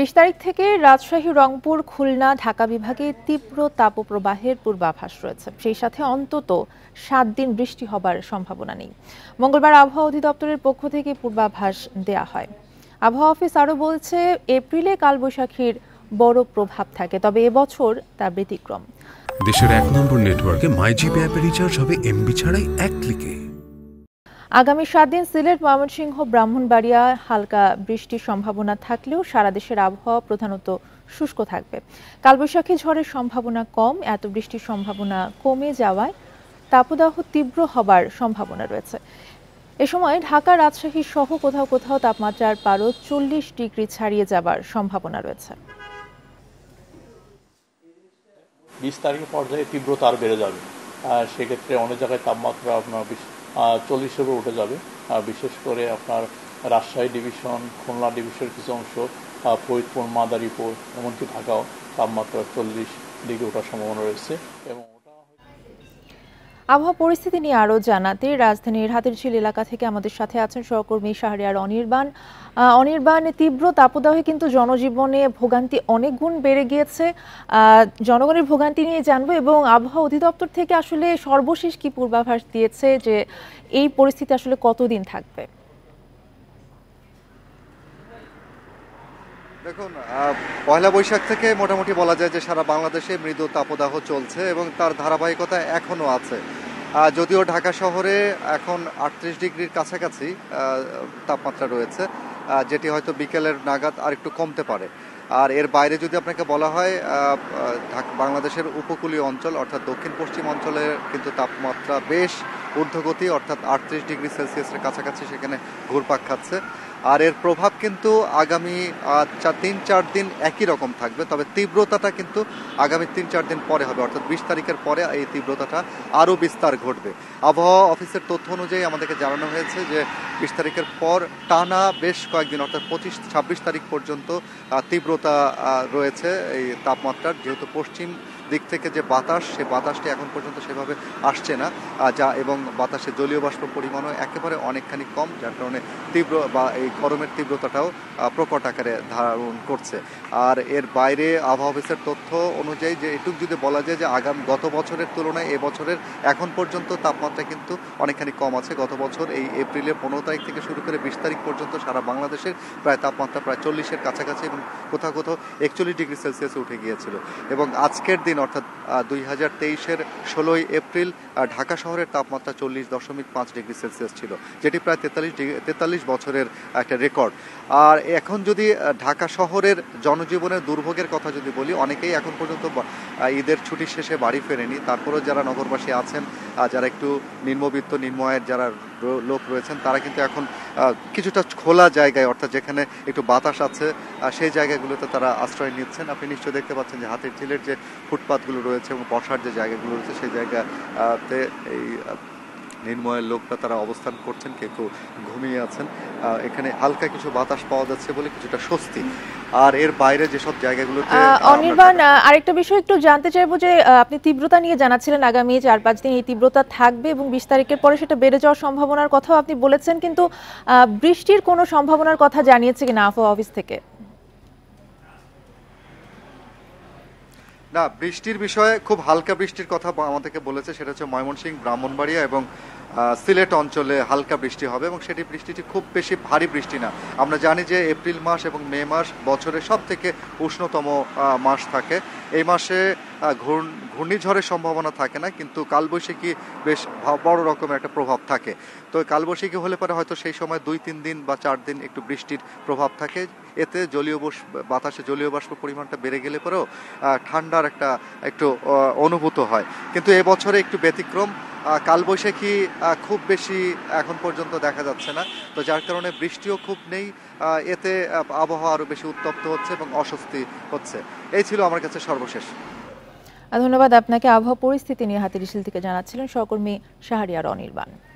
বিশ তারিখ থেকে রাজশাহী রংপুর খুলনা ঢাকা বিভাগে তীব্র তাপপ্রবাহের পূর্বাভাস রয়েছে সেই সাথে অন্তত সাত দিন বৃষ্টি হবার সম্ভাবনা নেই মঙ্গলবার আবহাওয়া অধিদপ্তরের পক্ষ থেকে পূর্বাভাস দেয়া হয় আবহাওয়া অফিস আরও বলছে এপ্রিলে কালবৈশাখীর বড় প্রভাব থাকে তবে এবছর তা ব্যতিক্রম দেশের এক নম্বর নেটওয়ার্কে মাইজিপি অ্যাপে রিচার্জ হবে এমবি ছাড়াই এক ক্লিকে আগামী সাত দিন সিলেট ময়মনসিংহ ব্রাহ্মণবাড়িয়া হালকা বৃষ্টির সম্ভাবনা থাকলেও সারা দেশের আবহাওয়া প্রধানত শুষ্ক থাকবে কালবৈশাখী ঝড়ের সম্ভাবনা কম এত বৃষ্টির সম্ভাবনা কমে যাওয়ায় তাপদাহ তীব্র হবার সম্ভাবনা রয়েছে এ সময় ঢাকা রাজশাহী সহ কোথাও কোথাও তাপমাত্রার পারো চল্লিশ ডিগ্রি ছাড়িয়ে যাবার সম্ভাবনা রয়েছে বিশ তারিখ পর্যায়ে তীব্রতা আর বেড়ে যাবে সেক্ষেত্রে অনেক জায়গায় তাপমাত্রা আপনার চল্লিশ উপর উঠে যাবে বিশেষ করে আপনার রাজশাহী ডিভিশন খুলনা ডিভিশনের কিছু অংশ ফরিদপুর মাদারীপুর এমনকি ঢাকাও তাপমাত্রা চল্লিশ ডিগ্রি ওঠার সম্ভাবনা রয়েছে এবং আবহাওয়া পরিস্থিতি নিয়ে আরও জানাতে রাজধানীর হাতিরঝিল এলাকা থেকে আমাদের সাথে আছেন সহকর্মী শাহরিয়ার অনির্বাণ অনির্বাণ তীব্র তাপদাহে কিন্তু জনজীবনে ভোগান্তি অনেক গুণ বেড়ে গিয়েছে জনগণের ভোগান্তি নিয়ে জানবো এবং আবহাওয়া অধিদপ্তর থেকে আসলে সর্বশেষ কি পূর্বাভাস দিয়েছে যে এই পরিস্থিতি আসলে কতদিন থাকবে দেখুন পয়লা বৈশাখ থেকে মোটামুটি বলা যায় যে সারা বাংলাদেশে মৃদু তাপদাহ চলছে এবং তার ধারাবাহিকতা এখনও আছে যদিও ঢাকা শহরে এখন আটত্রিশ ডিগ্রির কাছাকাছি তাপমাত্রা রয়েছে যেটি হয়তো বিকেলের নাগাদ আর একটু কমতে পারে আর এর বাইরে যদি আপনাকে বলা হয় বাংলাদেশের উপকূলীয় অঞ্চল অর্থাৎ দক্ষিণ পশ্চিম অঞ্চলে কিন্তু তাপমাত্রা বেশ ঊর্ধ্বগতি অর্থাৎ আটত্রিশ ডিগ্রি সেলসিয়াসের কাছাকাছি সেখানে ঘুরপাক খাচ্ছে আর এর প্রভাব কিন্তু আগামী তিন চার দিন একই রকম থাকবে তবে তীব্রতাটা কিন্তু আগামী তিন চার দিন পরে হবে অর্থাৎ বিশ তারিখের পরে এই তীব্রতাটা আরও বিস্তার ঘটবে আবহাওয়া অফিসের তথ্য অনুযায়ী আমাদেরকে জানানো হয়েছে যে বিশ তারিখের পর টানা বেশ কয়েকদিন অর্থাৎ পঁচিশ ছাব্বিশ তারিখ পর্যন্ত তীব্রতা রয়েছে এই তাপমাত্রার যেহেতু পশ্চিম দিক থেকে যে বাতাস সে বাতাসটি এখন পর্যন্ত সেভাবে আসছে না যা এবং বাতাসে জলীয় বাষ্প পরিমাণও একেবারে অনেকখানি কম যার কারণে তীব্র বা এই গরমের তীব্রতাটাও প্রকট আকারে ধারণ করছে আর এর বাইরে আবহাওয়া অফিসের তথ্য অনুযায়ী যে এটুক যদি বলা যায় যে আগাম গত বছরের তুলনায় এবছরের এখন পর্যন্ত তাপমাত্রা কিন্তু অনেকখানি কম আছে গত বছর এই এপ্রিলের পনেরো তারিখ থেকে শুরু করে বিশ তারিখ পর্যন্ত সারা বাংলাদেশের প্রায় তাপমাত্রা প্রায় চল্লিশের কাছাকাছি এবং কোথাও কোথাও একচল্লিশ ডিগ্রি সেলসিয়াস উঠে গিয়েছিল এবং আজকের দিন দিন অর্থাৎ দুই হাজার তেইশের ষোলোই এপ্রিল ঢাকা শহরের তাপমাত্রা চল্লিশ দশমিক পাঁচ ডিগ্রি সেলসিয়াস ছিল যেটি প্রায় তেতাল্লিশ তেতাল্লিশ বছরের একটা রেকর্ড আর এখন যদি ঢাকা শহরের জনজীবনের দুর্ভোগের কথা যদি বলি অনেকেই এখন পর্যন্ত ঈদের ছুটি শেষে বাড়ি ফেরেনি তারপরেও যারা নগরবাসী আছেন যারা একটু নিম্নবিত্ত নিম্ন যারা লোক রয়েছেন তারা কিন্তু এখন কিছুটা খোলা জায়গায় অর্থাৎ যেখানে একটু বাতাস আছে সেই জায়গাগুলোতে তারা আশ্রয় নিচ্ছেন আপনি নিশ্চয়ই দেখতে পাচ্ছেন যে হাতির ঝিলের যে ফুটপাতগুলো রয়েছে এবং বসার যে জায়গাগুলো রয়েছে সেই জায়গাতে এই নির্ময়ের লোকরা তারা অবস্থান করছেন কেউ কেউ ঘুমিয়ে আছেন এখানে হালকা কিছু বাতাস পাওয়া যাচ্ছে বলে কিছুটা স্বস্তি আর এর বাইরে যেসব জায়গাগুলো অনির্বাণ আরেকটা বিষয় একটু জানতে চাইবো যে আপনি তীব্রতা নিয়ে জানাচ্ছিলেন আগামী চার পাঁচ দিন এই তীব্রতা থাকবে এবং বিশ তারিখের পরে সেটা বেড়ে যাওয়ার সম্ভাবনার কথাও আপনি বলেছেন কিন্তু বৃষ্টির কোনো সম্ভাবনার কথা জানিয়েছে কিনা আবহাওয়া অফিস থেকে না বৃষ্টির বিষয়ে খুব হালকা বৃষ্টির কথা আমাদেরকে বলেছে সেটা হচ্ছে ময়মনসিংহ ব্রাহ্মণবাড়িয়া এবং সিলেট অঞ্চলে হালকা বৃষ্টি হবে এবং সেটি বৃষ্টিটি খুব বেশি ভারী বৃষ্টি না আমরা জানি যে এপ্রিল মাস এবং মে মাস বছরের সব থেকে উষ্ণতম মাস থাকে এই মাসে ঘূর্ণিঝড়ের সম্ভাবনা থাকে না কিন্তু কালবৈশাখী বেশ বড় রকমের একটা প্রভাব থাকে তো কালবৈশাখী হলে পরে হয়তো সেই সময় দুই তিন দিন বা চার দিন একটু বৃষ্টির প্রভাব থাকে এতে জলীয় বাতাসে জলীয় বাষ্প পরিমাণটা বেড়ে গেলে পরেও ঠান্ডার একটা একটু অনুভূত হয় কিন্তু এবছরে একটু ব্যতিক্রম কালবৈশাখী খুব বেশি এখন পর্যন্ত দেখা যাচ্ছে না তো যার কারণে বৃষ্টিও খুব নেই এতে আবহাওয়া আরো বেশি উত্তপ্ত হচ্ছে এবং অস্বস্তি হচ্ছে এই ছিল আমার কাছে সর্বশেষ ধন্যবাদ আপনাকে আবহাওয়া পরিস্থিতি নিয়ে হাতিরিশিল থেকে জানাচ্ছিলেন সহকর্মী শাহরিয়ার অনির্বাণ